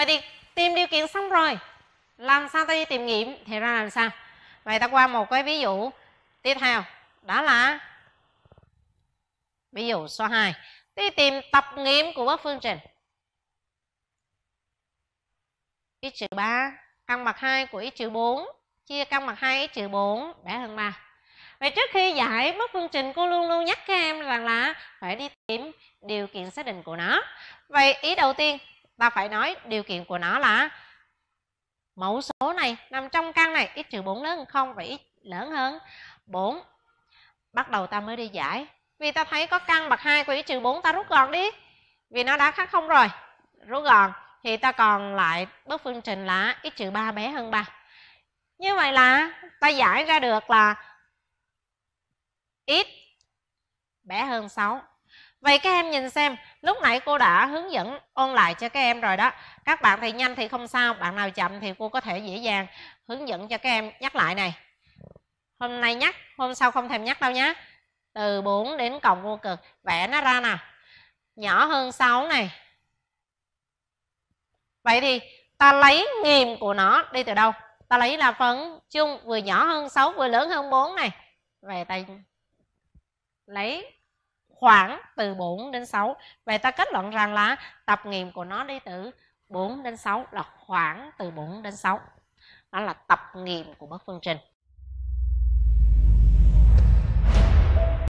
vậy thì tìm điều kiện xong rồi làm sao ta đi tìm nghiệm thì ra làm sao vậy ta qua một cái ví dụ tiếp theo đó là ví dụ số 2 đi tìm tập nghiệm của bất phương trình x trừ 3 căn bậc 2 của x trừ 4 chia căn bậc 2 x trừ 4 bé hơn 3 Vậy trước khi giải bất phương trình cô luôn luôn nhắc các em rằng là phải đi tìm điều kiện xác định của nó. Vậy ý đầu tiên ta phải nói điều kiện của nó là mẫu số này nằm trong căn này x trừ 4 lớn hơn không và x lớn hơn 4 bắt đầu ta mới đi giải vì ta thấy có căn bậc 2 của x trừ 4 ta rút gọn đi vì nó đã khác không rồi rút gọn thì ta còn lại bước phương trình là x trừ 3 bé hơn 3 như vậy là ta giải ra được là x bé hơn 6 Vậy các em nhìn xem, lúc nãy cô đã hướng dẫn ôn lại cho các em rồi đó. Các bạn thì nhanh thì không sao, bạn nào chậm thì cô có thể dễ dàng hướng dẫn cho các em nhắc lại này. Hôm nay nhắc, hôm sau không thèm nhắc đâu nhé. Từ 4 đến cộng vô cực, vẽ nó ra nè Nhỏ hơn 6 này. Vậy thì ta lấy nghiệm của nó đi từ đâu? Ta lấy là phần chung vừa nhỏ hơn 6 vừa lớn hơn 4 này. về tay lấy khoảng từ 4 đến 6. Vậy ta kết luận rằng là tập nghiệm của nó đi từ 4 đến 6 là khoảng từ 4 đến 6. Đó là tập nghiệm của bất phương trình.